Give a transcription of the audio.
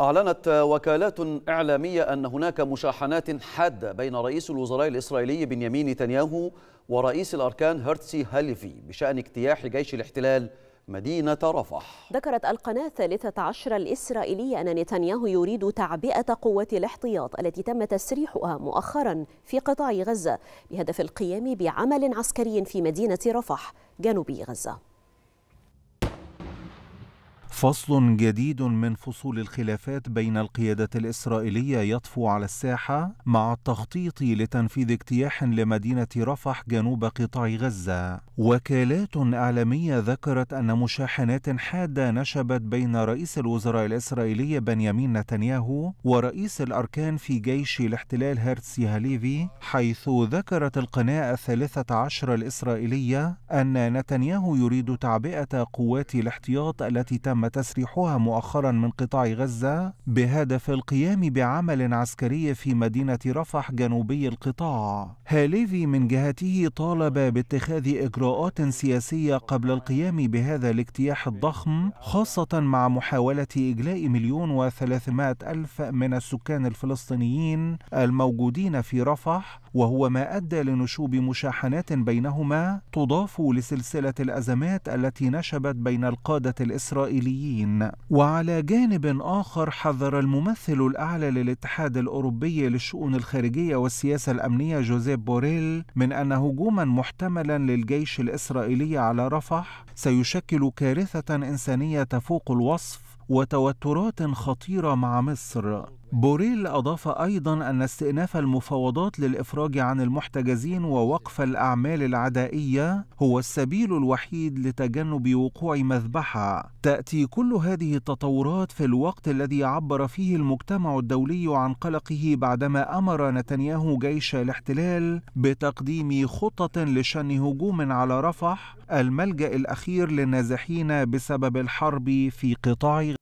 أعلنت وكالات إعلامية أن هناك مشاحنات حادة بين رئيس الوزراء الإسرائيلي بنيامين نتنياهو ورئيس الأركان هرتسي هاليفي بشأن اجتياح جيش الاحتلال مدينة رفح ذكرت القناة الثالثة عشر الإسرائيلية أن نتنياهو يريد تعبئة قوات الاحتياط التي تم تسريحها مؤخرا في قطاع غزة بهدف القيام بعمل عسكري في مدينة رفح جنوب غزة فصل جديد من فصول الخلافات بين القيادة الإسرائيلية يطفو على الساحة مع التخطيط لتنفيذ اجتياح لمدينة رفح جنوب قطاع غزة. وكالات إعلامية ذكرت أن مشاحنات حادة نشبت بين رئيس الوزراء الإسرائيلي بنيامين نتنياهو ورئيس الأركان في جيش الاحتلال هيرتسي هاليفي حيث ذكرت القناة الثالثة عشر الإسرائيلية أن نتنياهو يريد تعبئة قوات الاحتياط التي تمت تسريحها مؤخرا من قطاع غزة بهدف القيام بعمل عسكري في مدينة رفح جنوبي القطاع هاليفي من جهته طالب باتخاذ إجراءات سياسية قبل القيام بهذا الاجتياح الضخم خاصة مع محاولة إجلاء مليون وثلاثمائة ألف من السكان الفلسطينيين الموجودين في رفح وهو ما أدى لنشوب مشاحنات بينهما تضاف لسلسلة الأزمات التي نشبت بين القادة الإسرائيليين الأوروبيين وعلى جانب آخر حذر الممثل الأعلى للاتحاد الأوروبي للشؤون الخارجية والسياسة الأمنية جوزيف بوريل من أن هجوما محتملا للجيش الإسرائيلي على رفح سيشكل كارثة إنسانية تفوق الوصف وتوترات خطيرة مع مصر بوريل أضاف أيضا أن استئناف المفاوضات للإفراج عن المحتجزين ووقف الأعمال العدائية هو السبيل الوحيد لتجنب وقوع مذبحة. تأتي كل هذه التطورات في الوقت الذي عبر فيه المجتمع الدولي عن قلقه بعدما أمر نتنياهو جيش الاحتلال بتقديم خطة لشن هجوم على رفح الملجأ الأخير للنازحين بسبب الحرب في قطاع